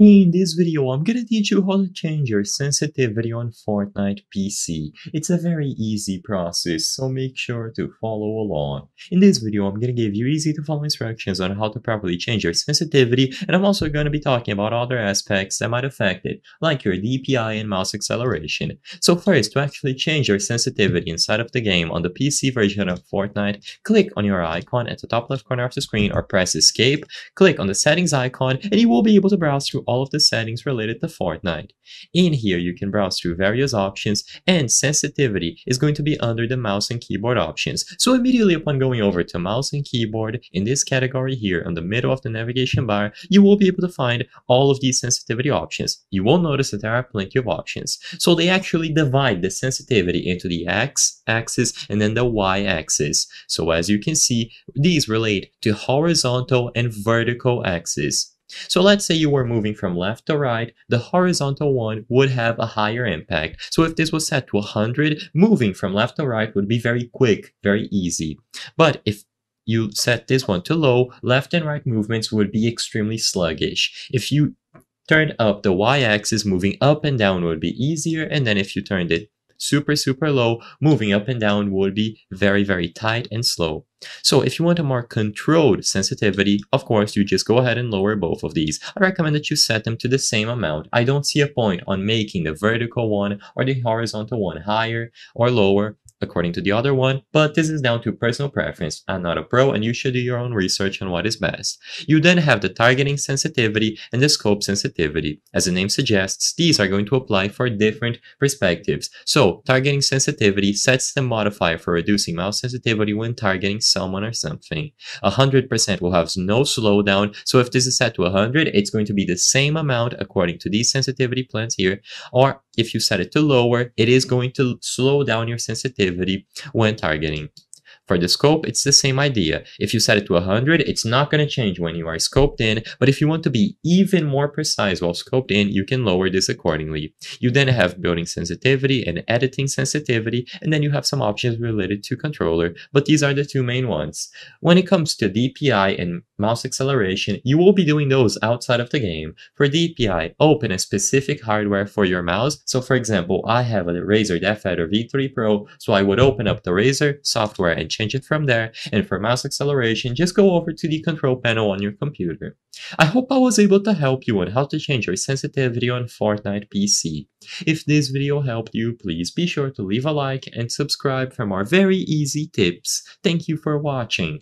In this video, I'm gonna teach you how to change your sensitivity on Fortnite PC. It's a very easy process, so make sure to follow along. In this video, I'm gonna give you easy to follow instructions on how to properly change your sensitivity, and I'm also gonna be talking about other aspects that might affect it, like your DPI and mouse acceleration. So first, to actually change your sensitivity inside of the game on the PC version of Fortnite, click on your icon at the top left corner of the screen or press escape, click on the settings icon, and you will be able to browse through all of the settings related to Fortnite. In here, you can browse through various options, and sensitivity is going to be under the mouse and keyboard options. So immediately upon going over to mouse and keyboard, in this category here on the middle of the navigation bar, you will be able to find all of these sensitivity options. You will notice that there are plenty of options. So they actually divide the sensitivity into the X axis and then the Y axis. So as you can see, these relate to horizontal and vertical axis. So let's say you were moving from left to right, the horizontal one would have a higher impact. So if this was set to 100, moving from left to right would be very quick, very easy. But if you set this one to low, left and right movements would be extremely sluggish. If you turned up the y-axis, moving up and down would be easier, and then if you turned it super, super low, moving up and down would be very, very tight and slow. So if you want a more controlled sensitivity, of course, you just go ahead and lower both of these. I recommend that you set them to the same amount. I don't see a point on making the vertical one or the horizontal one higher or lower according to the other one, but this is down to personal preference. I'm not a pro and you should do your own research on what is best. You then have the targeting sensitivity and the scope sensitivity. As the name suggests, these are going to apply for different perspectives. So targeting sensitivity sets the modifier for reducing mouse sensitivity when targeting someone or something. 100% will have no slowdown, so if this is set to 100, it's going to be the same amount according to these sensitivity plans here, or if you set it to lower, it is going to slow down your sensitivity when targeting. For the scope, it's the same idea. If you set it to 100, it's not going to change when you are scoped in, but if you want to be even more precise while scoped in, you can lower this accordingly. You then have building sensitivity and editing sensitivity, and then you have some options related to controller, but these are the two main ones. When it comes to DPI and mouse acceleration, you will be doing those outside of the game. For DPI, open a specific hardware for your mouse. So for example, I have a Razer DevFed V3 Pro, so I would open up the Razer software and change it from there, and for mouse acceleration, just go over to the control panel on your computer. I hope I was able to help you on how to change your sensitivity on Fortnite PC. If this video helped you, please be sure to leave a like and subscribe for more very easy tips. Thank you for watching.